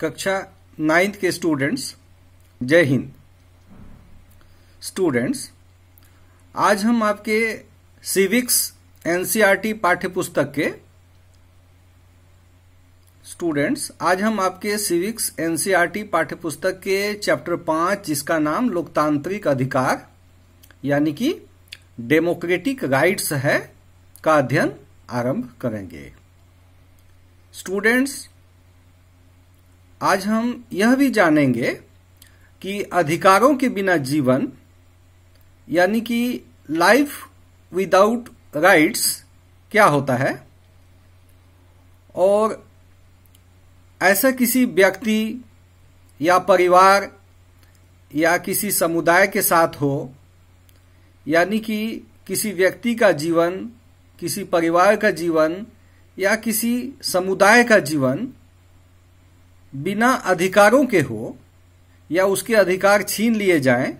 कक्षा नाइन्थ के स्टूडेंट्स जय हिंद स्टूडेंट्स आज हम आपके सिविक्स एनसीईआरटी पाठ्यपुस्तक के स्टूडेंट्स आज हम आपके सिविक्स एनसीईआरटी पाठ्यपुस्तक के चैप्टर पांच जिसका नाम लोकतांत्रिक अधिकार यानी कि डेमोक्रेटिक राइट्स है का अध्ययन आरंभ करेंगे स्टूडेंट्स आज हम यह भी जानेंगे कि अधिकारों के बिना जीवन यानी कि लाइफ विदाउट राइट्स क्या होता है और ऐसा किसी व्यक्ति या परिवार या किसी समुदाय के साथ हो यानी कि किसी व्यक्ति का जीवन किसी परिवार का जीवन या किसी समुदाय का जीवन बिना अधिकारों के हो या उसके अधिकार छीन लिए जाएं,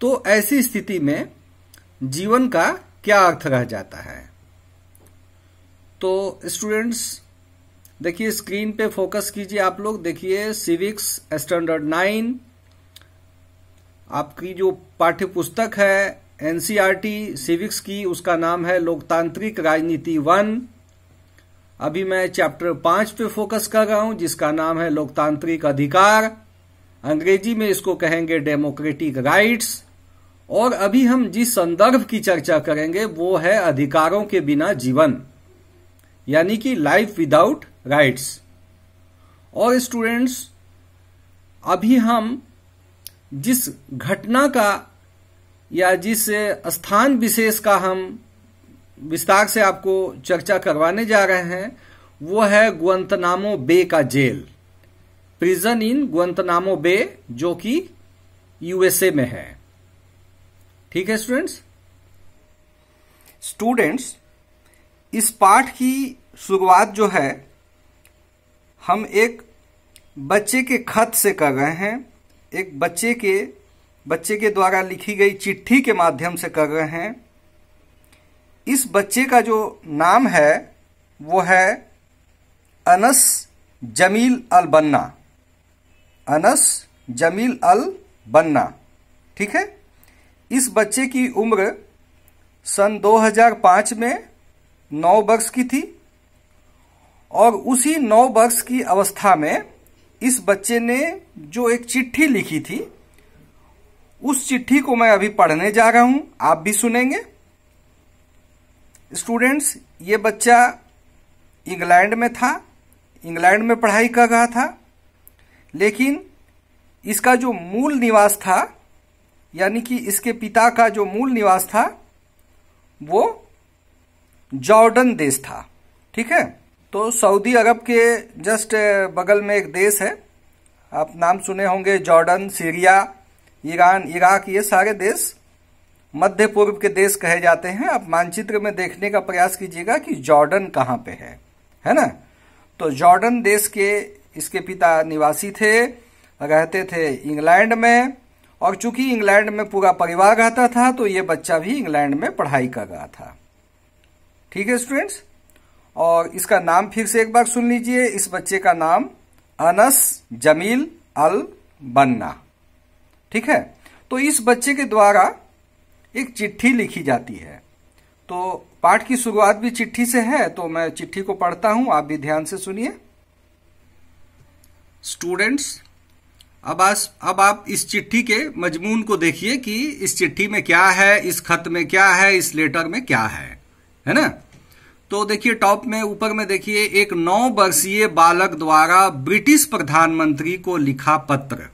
तो ऐसी स्थिति में जीवन का क्या अर्थ रह जाता है तो स्टूडेंट्स देखिए स्क्रीन पे फोकस कीजिए आप लोग देखिए सिविक्स स्टैंडर्ड नाइन आपकी जो पाठ्य पुस्तक है एनसीआरटी सिविक्स e की उसका नाम है लोकतांत्रिक राजनीति वन अभी मैं चैप्टर पांच पे फोकस कर रहा हूं जिसका नाम है लोकतांत्रिक अधिकार अंग्रेजी में इसको कहेंगे डेमोक्रेटिक राइट्स और अभी हम जिस संदर्भ की चर्चा करेंगे वो है अधिकारों के बिना जीवन यानी कि लाइफ विदाउट राइट्स और स्टूडेंट्स अभी हम जिस घटना का या जिस स्थान विशेष का हम विस्तार से आपको चर्चा करवाने जा रहे हैं वो है ग्वंतनामो बे का जेल प्रिजन इन ग्वंतनामो बे जो कि यूएसए में है ठीक है स्टूडेंट्स स्टूडेंट्स इस पाठ की शुरुआत जो है हम एक बच्चे के खत से कर रहे हैं एक बच्चे के बच्चे के द्वारा लिखी गई चिट्ठी के माध्यम से कर रहे हैं इस बच्चे का जो नाम है वो है अनस जमील अल बन्ना अनस जमील अल बन्ना ठीक है इस बच्चे की उम्र सन 2005 में 9 वर्ष की थी और उसी 9 वर्ष की अवस्था में इस बच्चे ने जो एक चिट्ठी लिखी थी उस चिट्ठी को मैं अभी पढ़ने जा रहा हूं आप भी सुनेंगे स्टूडेंट्स ये बच्चा इंग्लैंड में था इंग्लैंड में पढ़ाई कर रहा था लेकिन इसका जो मूल निवास था यानी कि इसके पिता का जो मूल निवास था वो जॉर्डन देश था ठीक है तो सऊदी अरब के जस्ट बगल में एक देश है आप नाम सुने होंगे जॉर्डन सीरिया ईरान इराक ये सारे देश मध्य पूर्व के देश कहे जाते हैं आप मानचित्र में देखने का प्रयास कीजिएगा कि जॉर्डन कहाँ पे है है ना तो जॉर्डन देश के इसके पिता निवासी थे रहते थे इंग्लैंड में और चूंकि इंग्लैंड में पूरा परिवार रहता था तो ये बच्चा भी इंग्लैंड में पढ़ाई कर रहा था ठीक है स्टूडेंट्स और इसका नाम फिर से एक बार सुन लीजिए इस बच्चे का नाम अनस जमील अल बन्ना ठीक है तो इस बच्चे के द्वारा एक चिट्ठी लिखी जाती है तो पाठ की शुरुआत भी चिट्ठी से है तो मैं चिट्ठी को पढ़ता हूं आप भी ध्यान से सुनिए स्टूडेंट्स अब आस, अब आप इस चिट्ठी के मजमून को देखिए कि इस चिट्ठी में क्या है इस खत में क्या है इस लेटर में क्या है है ना तो देखिए टॉप में ऊपर में देखिए एक नौ वर्षीय बालक द्वारा ब्रिटिश प्रधानमंत्री को लिखा पत्र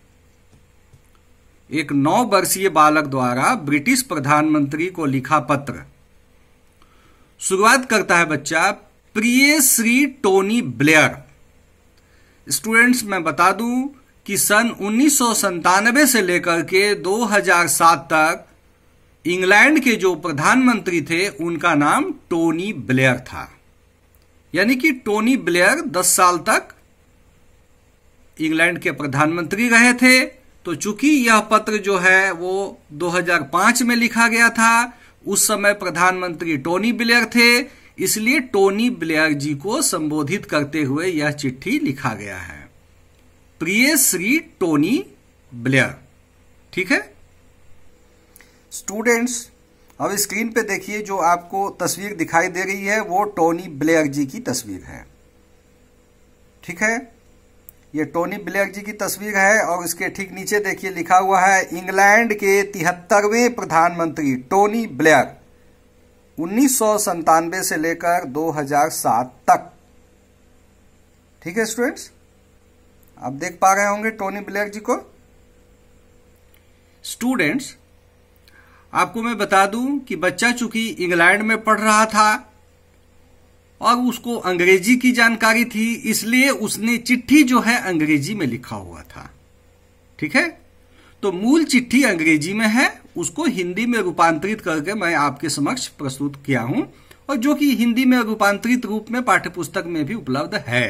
एक नौ वर्षीय बालक द्वारा ब्रिटिश प्रधानमंत्री को लिखा पत्र शुरुआत करता है बच्चा प्रिय श्री टोनी ब्लेयर स्टूडेंट्स मैं बता दूं कि सन उन्नीस से लेकर के 2007 तक इंग्लैंड के जो प्रधानमंत्री थे उनका नाम टोनी ब्लेयर था यानी कि टोनी ब्लेयर 10 साल तक इंग्लैंड के प्रधानमंत्री रहे थे तो चूंकि यह पत्र जो है वो 2005 में लिखा गया था उस समय प्रधानमंत्री टोनी ब्लेयर थे इसलिए टोनी ब्लेयर जी को संबोधित करते हुए यह चिट्ठी लिखा गया है प्रिय श्री टोनी ब्लेयर ठीक है स्टूडेंट्स अब स्क्रीन पे देखिए जो आपको तस्वीर दिखाई दे रही है वो टोनी ब्लेयर जी की तस्वीर है ठीक है ये टोनी ब्लेक जी की तस्वीर है और इसके ठीक नीचे देखिए लिखा हुआ है इंग्लैंड के तिहत्तरवें प्रधानमंत्री टोनी ब्लेयर उन्नीस से लेकर 2007 तक ठीक है स्टूडेंट्स आप देख पा रहे होंगे टोनी ब्लेयर जी को स्टूडेंट्स आपको मैं बता दूं कि बच्चा चूंकि इंग्लैंड में पढ़ रहा था और उसको अंग्रेजी की जानकारी थी इसलिए उसने चिट्ठी जो है अंग्रेजी में लिखा हुआ था ठीक है तो मूल चिट्ठी अंग्रेजी में है उसको हिंदी में रूपांतरित करके मैं आपके समक्ष प्रस्तुत किया हूं और जो कि हिंदी में रूपांतरित रूप में पाठ्यपुस्तक में भी उपलब्ध है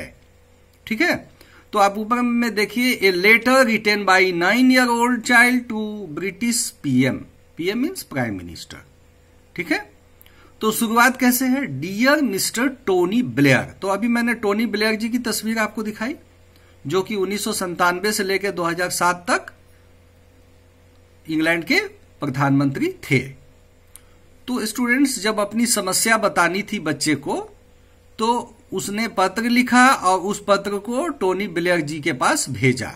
ठीक है तो आप ऊपर में देखिए a letter written by nine year old child to British PM PM means prime minister ठीक है तो शुरुआत कैसे है डियर मिस्टर टोनी ब्लेयर तो अभी मैंने टोनी ब्लेयर जी की तस्वीर आपको दिखाई जो कि उन्नीस से लेकर 2007 तक इंग्लैंड के प्रधानमंत्री थे तो स्टूडेंट्स जब अपनी समस्या बतानी थी बच्चे को तो उसने पत्र लिखा और उस पत्र को टोनी ब्लेयर जी के पास भेजा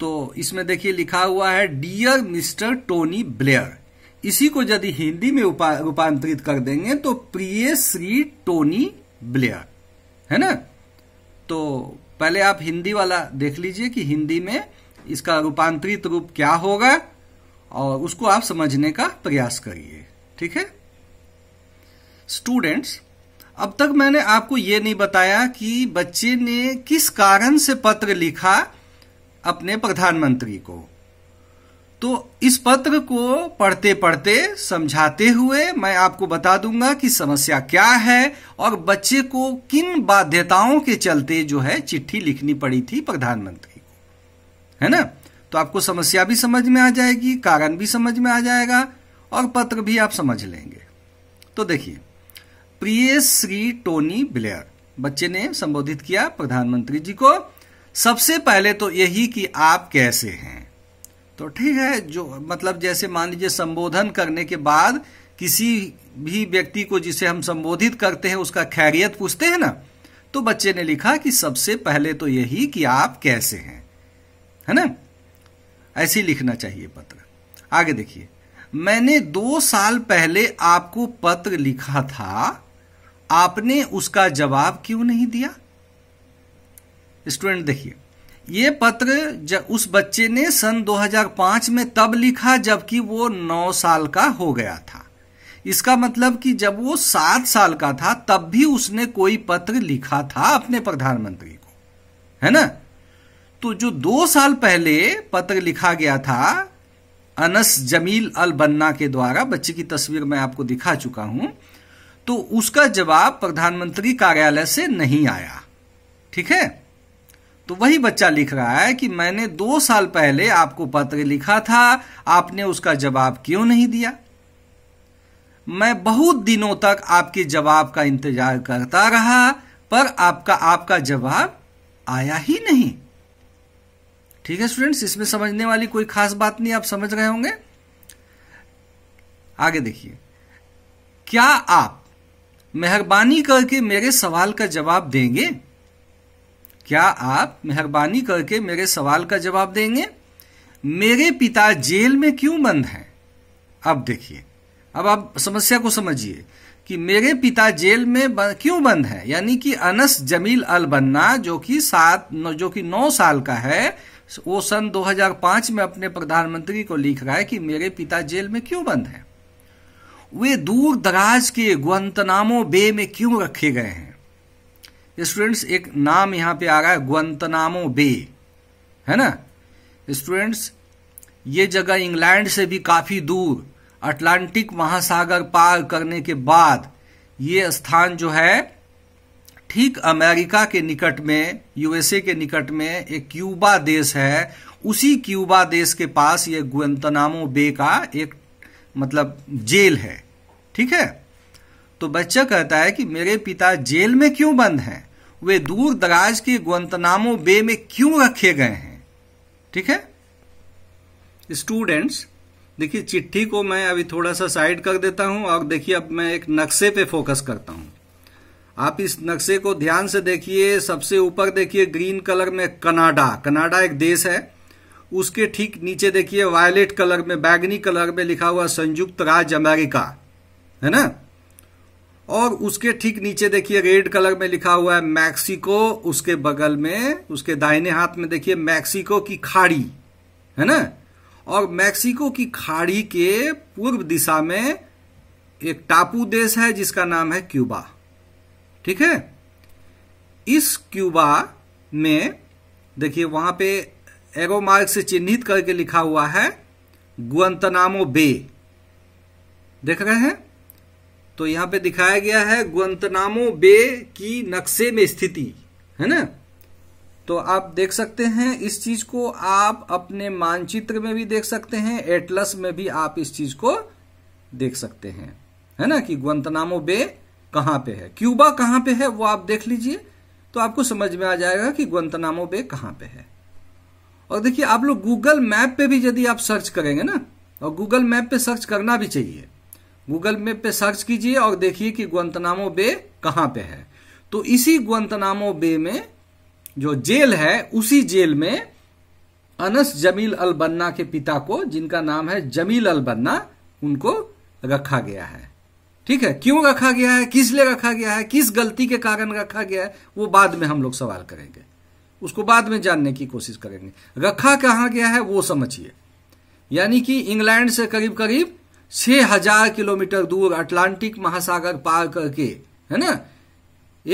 तो इसमें देखिए लिखा हुआ है डियर मिस्टर टोनी ब्लेयर इसी को यदि हिंदी में रूपांतरित कर देंगे तो प्रिय श्री टोनी ब्लेयर है ना तो पहले आप हिंदी वाला देख लीजिए कि हिंदी में इसका रूपांतरित रूप क्या होगा और उसको आप समझने का प्रयास करिए ठीक है स्टूडेंट्स अब तक मैंने आपको ये नहीं बताया कि बच्चे ने किस कारण से पत्र लिखा अपने प्रधानमंत्री को तो इस पत्र को पढ़ते पढ़ते समझाते हुए मैं आपको बता दूंगा कि समस्या क्या है और बच्चे को किन बाध्यताओं के चलते जो है चिट्ठी लिखनी पड़ी थी प्रधानमंत्री को है ना तो आपको समस्या भी समझ में आ जाएगी कारण भी समझ में आ जाएगा और पत्र भी आप समझ लेंगे तो देखिए प्रिय श्री टोनी ब्लेयर बच्चे ने संबोधित किया प्रधानमंत्री जी को सबसे पहले तो यही कि आप कैसे हैं तो ठीक है जो मतलब जैसे मान लीजिए संबोधन करने के बाद किसी भी व्यक्ति को जिसे हम संबोधित करते हैं उसका खैरियत पूछते हैं ना तो बच्चे ने लिखा कि सबसे पहले तो यही कि आप कैसे हैं है ना ऐसे लिखना चाहिए पत्र आगे देखिए मैंने दो साल पहले आपको पत्र लिखा था आपने उसका जवाब क्यों नहीं दिया स्टूडेंट देखिए ये पत्र उस बच्चे ने सन 2005 में तब लिखा जबकि वो 9 साल का हो गया था इसका मतलब कि जब वो सात साल का था तब भी उसने कोई पत्र लिखा था अपने प्रधानमंत्री को है ना तो जो दो साल पहले पत्र लिखा गया था अनस जमील अल बन्ना के द्वारा बच्चे की तस्वीर मैं आपको दिखा चुका हूं तो उसका जवाब प्रधानमंत्री कार्यालय से नहीं आया ठीक है तो वही बच्चा लिख रहा है कि मैंने दो साल पहले आपको पत्र लिखा था आपने उसका जवाब क्यों नहीं दिया मैं बहुत दिनों तक आपके जवाब का इंतजार करता रहा पर आपका आपका जवाब आया ही नहीं ठीक है स्टूडेंट्स इसमें समझने वाली कोई खास बात नहीं आप समझ रहे होंगे आगे देखिए क्या आप मेहरबानी करके मेरे सवाल का जवाब देंगे क्या आप मेहरबानी करके मेरे सवाल का जवाब देंगे मेरे पिता जेल में क्यों बंद हैं अब देखिए अब आप समस्या को समझिए कि मेरे पिता जेल में बन, क्यों बंद है यानी कि अनस जमील अल बन्ना जो कि सात जो कि नौ साल का है वो सन 2005 में अपने प्रधानमंत्री को लिख रहा है कि मेरे पिता जेल में क्यों बंद हैं वे दूर दराज के ग्वंतनामो बे में क्यों रखे गए हैं स्टूडेंट्स एक नाम यहां पे आ रहा है ग्वंतनामो बे है ना स्टूडेंट्स ये जगह इंग्लैंड से भी काफ़ी दूर अटलांटिक महासागर पार करने के बाद ये स्थान जो है ठीक अमेरिका के निकट में यूएसए के निकट में एक क्यूबा देश है उसी क्यूबा देश के पास ये ग्वंतनामो बे का एक मतलब जेल है ठीक है तो बच्चा कहता है कि मेरे पिता जेल में क्यों बंद हैं वे दूर दराज के ग्वंतनामो बे में क्यों रखे गए हैं ठीक है स्टूडेंट्स देखिए चिट्ठी को मैं अभी थोड़ा सा साइड कर देता हूं और देखिए अब मैं एक नक्शे पे फोकस करता हूं आप इस नक्शे को ध्यान से देखिए सबसे ऊपर देखिए ग्रीन कलर में कनाडा कनाडा एक देश है उसके ठीक नीचे देखिए वायलेट कलर में बैगनी कलर में लिखा हुआ संयुक्त राज्य अमेरिका है ना और उसके ठीक नीचे देखिए रेड कलर में लिखा हुआ है मैक्सिको उसके बगल में उसके दाहिने हाथ में देखिए मैक्सिको की खाड़ी है ना और मैक्सिको की खाड़ी के पूर्व दिशा में एक टापू देश है जिसका नाम है क्यूबा ठीक है इस क्यूबा में देखिए वहां पे एरो मार्ग से चिन्हित करके लिखा हुआ है गुअंतनामो बे देख रहे हैं तो यहां पे दिखाया गया है ग्वंतनामो बे की नक्शे में स्थिति है ना तो आप देख सकते हैं इस चीज को आप अपने मानचित्र में भी देख सकते हैं एटलस में भी आप इस चीज को देख सकते हैं है ना कि ग्वंतनामो बे कहां पे है क्यूबा कहां पे है वो आप देख लीजिए तो आपको समझ में आ जाएगा कि ग्वंतनामो बे कहां पे है और देखिए आप लोग गूगल मैप पे भी यदि आप सर्च करेंगे ना और गूगल मैप पे सर्च करना भी चाहिए गूगल मैप पे सर्च कीजिए और देखिए कि ग्वंतनामो बे कहाँ पे है तो इसी ग्वंतनामो बे में जो जेल है उसी जेल में अनस जमील अल बन्ना के पिता को जिनका नाम है जमील अल बन्ना उनको रखा गया है ठीक है क्यों रखा गया है किस लिए रखा गया है किस गलती के कारण रखा गया है वो बाद में हम लोग सवाल करेंगे उसको बाद में जानने की कोशिश करेंगे रखा कहाँ गया है वो समझिए यानी कि इंग्लैंड से करीब करीब हजार किलोमीटर दूर अटलांटिक महासागर पार करके है ना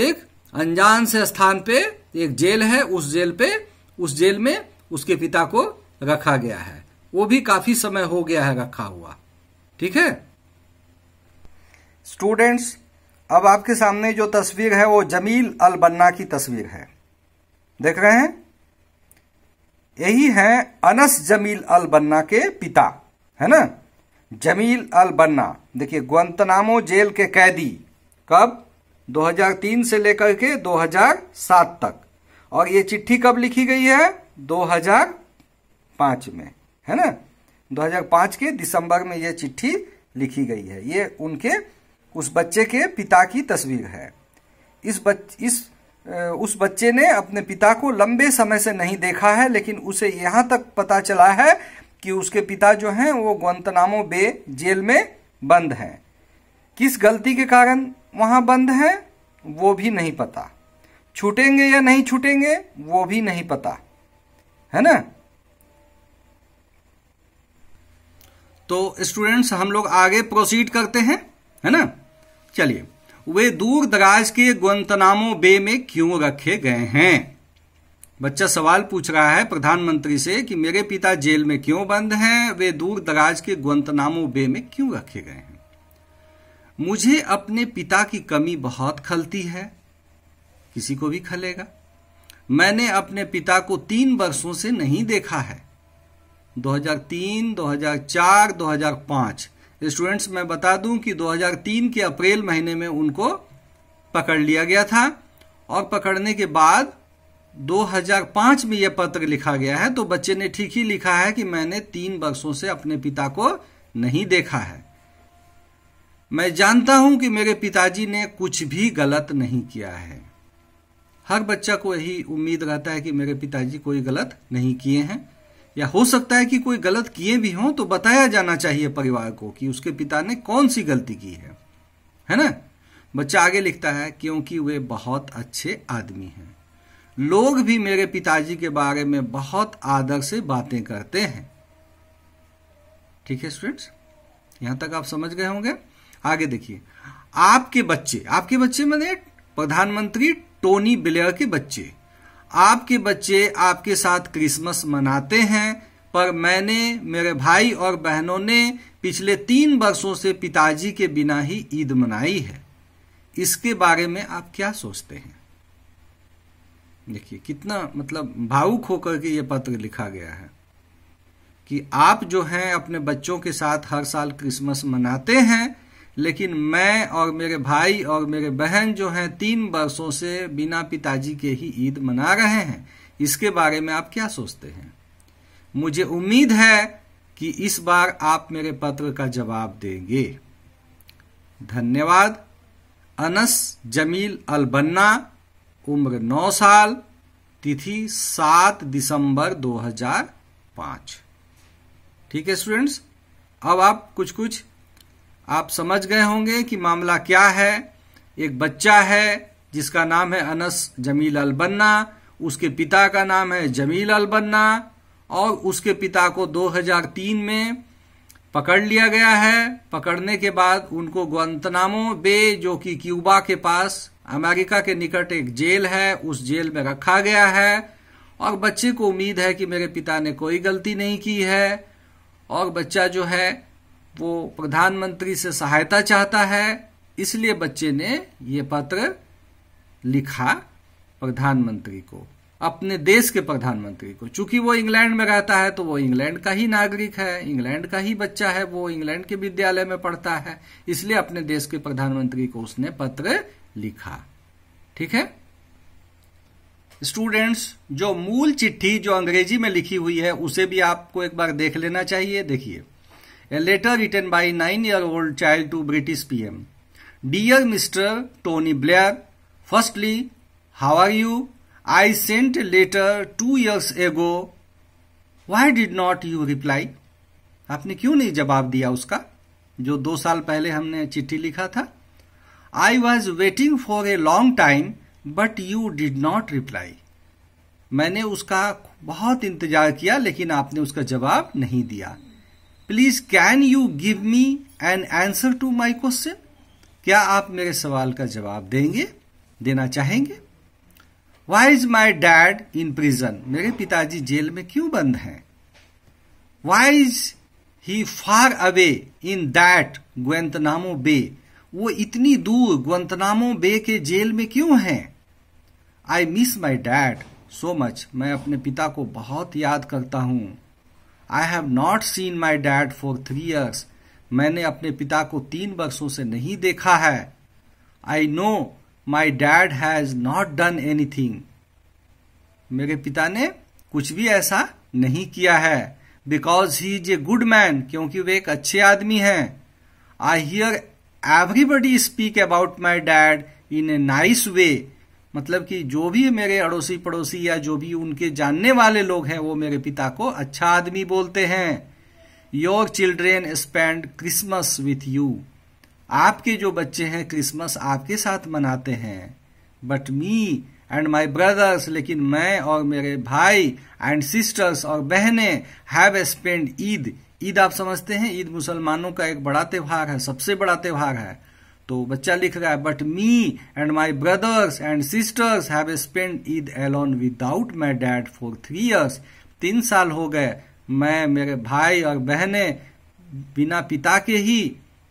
एक अनजान से स्थान पे एक जेल है उस जेल पे उस जेल में उसके पिता को रखा गया है वो भी काफी समय हो गया है रखा हुआ ठीक है स्टूडेंट्स अब आपके सामने जो तस्वीर है वो जमील अल बन्ना की तस्वीर है देख रहे हैं यही है अनस जमील अल बन्ना के पिता है ना जमील अल बन्ना देखिए ग्वंतनामो जेल के कैदी कब 2003 से लेकर के 2007 तक और ये चिट्ठी कब लिखी गई है 2005 में है ना 2005 के दिसंबर में ये चिट्ठी लिखी गई है ये उनके उस बच्चे के पिता की तस्वीर है इस बच इस उस बच्चे ने अपने पिता को लंबे समय से नहीं देखा है लेकिन उसे यहां तक पता चला है कि उसके पिता जो हैं वो ग्वंतनामो बे जेल में बंद हैं किस गलती के कारण वहां बंद हैं वो भी नहीं पता छूटेंगे या नहीं छूटेंगे वो भी नहीं पता है ना तो स्टूडेंट्स हम लोग आगे प्रोसीड करते हैं है ना चलिए वे दूर दराज के ग्वंतनामो बे में क्यों रखे गए हैं बच्चा सवाल पूछ रहा है प्रधानमंत्री से कि मेरे पिता जेल में क्यों बंद हैं वे दूर दराज के ग्वंतनामो बे में क्यों रखे गए हैं मुझे अपने पिता की कमी बहुत खलती है किसी को भी खलेगा मैंने अपने पिता को तीन वर्षों से नहीं देखा है 2003, 2004, 2005 स्टूडेंट्स मैं बता दूं कि 2003 के अप्रैल महीने में उनको पकड़ लिया गया था और पकड़ने के बाद 2005 में यह पत्र लिखा गया है तो बच्चे ने ठीक ही लिखा है कि मैंने तीन वर्षों से अपने पिता को नहीं देखा है मैं जानता हूं कि मेरे पिताजी ने कुछ भी गलत नहीं किया है हर बच्चा को यही उम्मीद रहता है कि मेरे पिताजी कोई गलत नहीं किए हैं या हो सकता है कि कोई गलत किए भी हों तो बताया जाना चाहिए परिवार को कि उसके पिता ने कौन सी गलती की है है ना बच्चा आगे लिखता है क्योंकि वे बहुत अच्छे आदमी हैं लोग भी मेरे पिताजी के बारे में बहुत आदर से बातें करते हैं ठीक है स्टूडेंट्स यहां तक आप समझ गए होंगे आगे देखिए आपके बच्चे आपके बच्चे मैंने प्रधानमंत्री टोनी ब्लेयर के बच्चे आपके बच्चे आपके साथ क्रिसमस मनाते हैं पर मैंने मेरे भाई और बहनों ने पिछले तीन वर्षों से पिताजी के बिना ही ईद मनाई है इसके बारे में आप क्या सोचते हैं देखिए कितना मतलब भावुक होकर के ये पत्र लिखा गया है कि आप जो हैं अपने बच्चों के साथ हर साल क्रिसमस मनाते हैं लेकिन मैं और मेरे भाई और मेरे बहन जो हैं तीन वर्षों से बिना पिताजी के ही ईद मना रहे हैं इसके बारे में आप क्या सोचते हैं मुझे उम्मीद है कि इस बार आप मेरे पत्र का जवाब देंगे धन्यवाद अनस जमील अलबन्ना उम्र नौ साल तिथि सात दिसंबर 2005 ठीक है स्टूडेंट्स अब आप कुछ कुछ आप समझ गए होंगे कि मामला क्या है एक बच्चा है जिसका नाम है अनस जमील अलबन्ना उसके पिता का नाम है जमील अलबन्ना और उसके पिता को 2003 में पकड़ लिया गया है पकड़ने के बाद उनको ग्वंतनामो बे जो कि क्यूबा के पास अमेरिका के निकट एक जेल है उस जेल में रखा गया है और बच्चे को उम्मीद है कि मेरे पिता ने कोई गलती नहीं की है और बच्चा जो है वो प्रधानमंत्री से सहायता चाहता है इसलिए बच्चे ने ये पत्र लिखा प्रधानमंत्री को अपने देश के प्रधानमंत्री को चूंकि वो इंग्लैंड में रहता है तो वो इंग्लैंड का ही नागरिक है इंग्लैंड का ही बच्चा है वो इंग्लैंड के विद्यालय में पढ़ता है इसलिए अपने देश के प्रधानमंत्री को उसने पत्र लिखा ठीक है स्टूडेंट्स जो मूल चिट्ठी जो अंग्रेजी में लिखी हुई है उसे भी आपको एक बार देख लेना चाहिए देखिए a letter written by nine year old child to British PM dear Mr Tony Blair firstly how are you I sent letter two years ago why did not you reply आपने क्यों नहीं जवाब दिया उसका जो दो साल पहले हमने चिट्ठी लिखा था I was waiting for a long time but you did not reply मैंने उसका बहुत इंतजार किया लेकिन आपने उसका जवाब नहीं दिया please can you give me an answer to my question क्या आप मेरे सवाल का जवाब देंगे देना चाहेंगे why is my dad in prison मेरे पिताजी जेल में क्यों बंद हैं why is he far away in that Guantanamo Bay वो इतनी दूर ग्वंतनामो बे के जेल में क्यों हैं I miss my dad so much मैं अपने पिता को बहुत याद करता हूँ I have not seen my dad for three years मैंने अपने पिता को तीन वर्षों से नहीं देखा है I know my dad has not done anything मेरे पिता ने कुछ भी ऐसा नहीं किया है because he is a good man क्योंकि वे एक अच्छे आदमी हैं I hear everybody speak about my dad in a nice way मतलब कि जो भी मेरे अड़ोसी पड़ोसी या जो भी उनके जानने वाले लोग हैं वो मेरे पिता को अच्छा आदमी बोलते हैं your children spend Christmas with you आपके जो बच्चे हैं क्रिसमस आपके साथ मनाते हैं but me and my brothers लेकिन मैं और मेरे भाई एंड सिस्टर्स और बहनें हैव स्पेंड ईद ईद आप समझते हैं ईद मुसलमानों का एक बड़ा त्यौहार है सबसे बड़ा त्यौहार है तो बच्चा लिख रहा है but me and my brothers and sisters have spend Eid alone without my dad for three years तीन साल हो गए मैं मेरे भाई और बहने बिना पिता के ही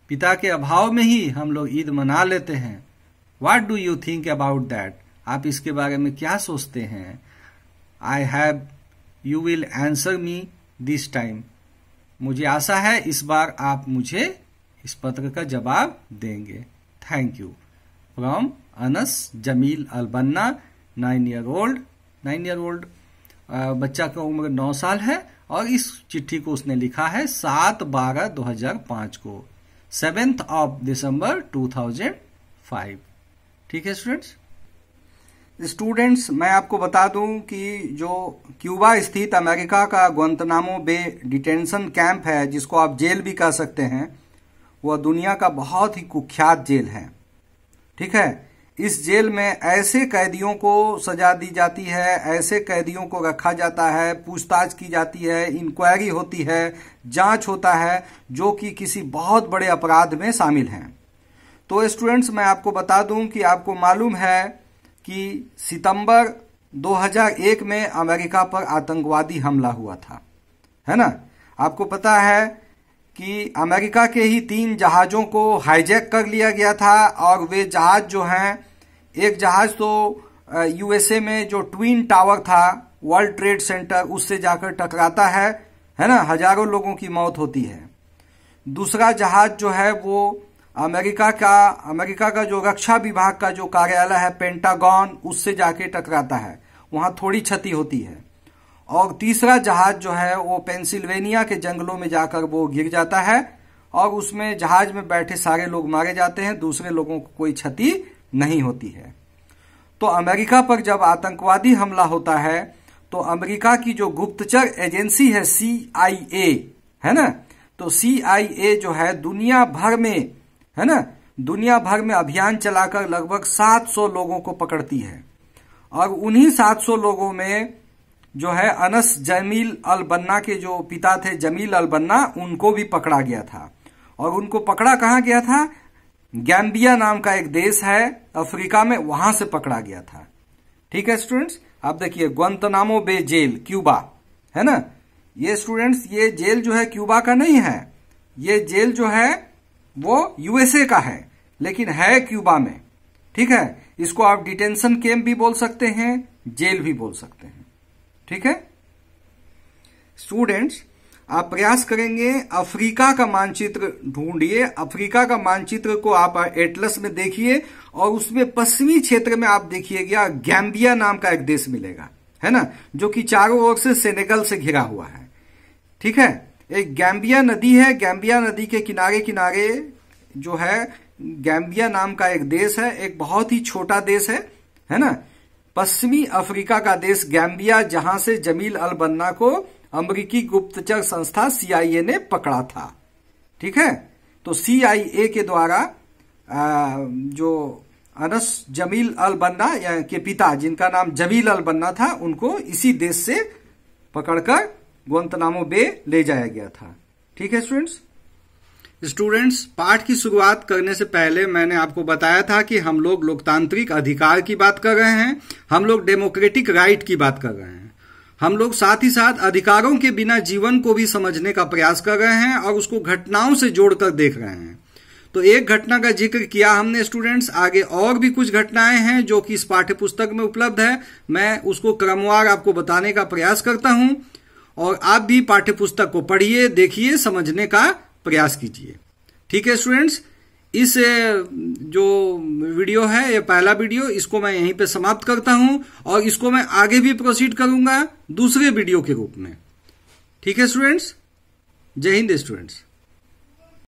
पिता के अभाव में ही हम लोग ईद मना लेते हैं what do you think about that आप इसके बारे में क्या सोचते हैं I have you will answer me this time मुझे आशा है इस बार आप मुझे इस पत्र का जवाब देंगे thank you from Anas Jamil Albanna nine year old nine year old बच्चा का उम्र नौ साल है और इस चिट्ठी को उसने लिखा है सात बारह दो हजार पांच को seventh of December two thousand five ठीक है स्टूडेंट्स स्टूडेंट्स मैं आपको बता दूं कि जो क्यूबा स्थित अमेरिका का ग्वंतनामो बे डिटेंशन कैंप है जिसको आप जेल भी कह सकते हैं वह दुनिया का बहुत ही कुख्यात जेल है ठीक है इस जेल में ऐसे कैदियों को सजा दी जाती है ऐसे कैदियों को रखा जाता है पूछताछ की जाती है इंक्वायरी होती है जांच होता है जो कि किसी बहुत बड़े अपराध में शामिल हैं तो स्टूडेंट्स मैं आपको बता दूं कि आपको मालूम है कि सितंबर 2001 में अमेरिका पर आतंकवादी हमला हुआ था है ना आपको पता है कि अमेरिका के ही तीन जहाज़ों को हाईजैक कर लिया गया था और वे जहाज़ जो हैं एक जहाज़ तो यूएसए में जो ट्विन टावर था वर्ल्ड ट्रेड सेंटर उससे जाकर टकराता है है ना हजारों लोगों की मौत होती है दूसरा जहाज जो है वो अमेरिका का अमेरिका का जो रक्षा विभाग का जो कार्यालय है पेंटागॉन उससे जाके टकराता है वहां थोड़ी क्षति होती है और तीसरा जहाज जो है वो पेंसिल्वेनिया के जंगलों में जाकर वो गिर जाता है और उसमें जहाज में बैठे सारे लोग मारे जाते हैं दूसरे लोगों को कोई क्षति नहीं होती है तो अमेरिका पर जब आतंकवादी हमला होता है तो अमेरिका की जो गुप्तचर एजेंसी है सी है ना तो सी जो है दुनिया भर में है ना दुनिया भर में अभियान चलाकर लगभग 700 लोगों को पकड़ती है और उन्हीं 700 लोगों में जो है अनस जमील अल बन्ना के जो पिता थे जमील अल बन्ना उनको भी पकड़ा गया था और उनको पकड़ा कहा गया था गैम्बिया नाम का एक देश है अफ्रीका में वहां से पकड़ा गया था ठीक है स्टूडेंट्स आप देखिए ग्वंतनामो बे जेल क्यूबा है ना ये स्टूडेंट्स ये जेल जो है क्यूबा का नहीं है ये जेल जो है वो यूएसए का है लेकिन है क्यूबा में ठीक है इसको आप डिटेंशन कैंप भी बोल सकते हैं जेल भी बोल सकते हैं ठीक है स्टूडेंट्स आप प्रयास करेंगे अफ्रीका का मानचित्र ढूंढिए अफ्रीका का मानचित्र को आप एटलस में देखिए और उसमें पश्चिमी क्षेत्र में आप देखिएगा गैम्बिया नाम का एक देश मिलेगा है ना जो कि चारों ओर से सेनेगल से घिरा हुआ है ठीक है एक गैम्बिया नदी है गैम्बिया नदी के किनारे किनारे जो है गैम्बिया नाम का एक देश है एक बहुत ही छोटा देश है है ना पश्चिमी अफ्रीका का देश गैम्बिया जहां से जमील अल बन्ना को अमरीकी गुप्तचर संस्था सीआईए ने पकड़ा था ठीक है तो सीआईए के द्वारा जो अनस जमील अल बन्ना के पिता जिनका नाम जमील अल बन्ना था उनको इसी देश से पकड़कर गुअंतनामो बे ले जाया गया था ठीक है स्टूडेंट्स स्टूडेंट्स पाठ की शुरुआत करने से पहले मैंने आपको बताया था कि हम लोग लोकतांत्रिक अधिकार की बात कर रहे हैं हम लोग डेमोक्रेटिक राइट की बात कर रहे हैं हम लोग साथ ही साथ अधिकारों के बिना जीवन को भी समझने का प्रयास कर रहे हैं और उसको घटनाओं से जोड़कर देख रहे हैं तो एक घटना का जिक्र किया हमने स्टूडेंट्स आगे और भी कुछ घटनाएं हैं जो कि इस पाठ्य पुस्तक में उपलब्ध है मैं उसको क्रमवार आपको बताने का प्रयास करता हूं और आप भी पाठ्य पुस्तक को पढ़िए देखिए समझने का प्रयास कीजिए ठीक है स्टूडेंट्स इस जो वीडियो है ये पहला वीडियो इसको मैं यहीं पे समाप्त करता हूं और इसको मैं आगे भी प्रोसीड करूंगा दूसरे वीडियो के रूप में ठीक है स्टूडेंट्स जय हिंद स्टूडेंट्स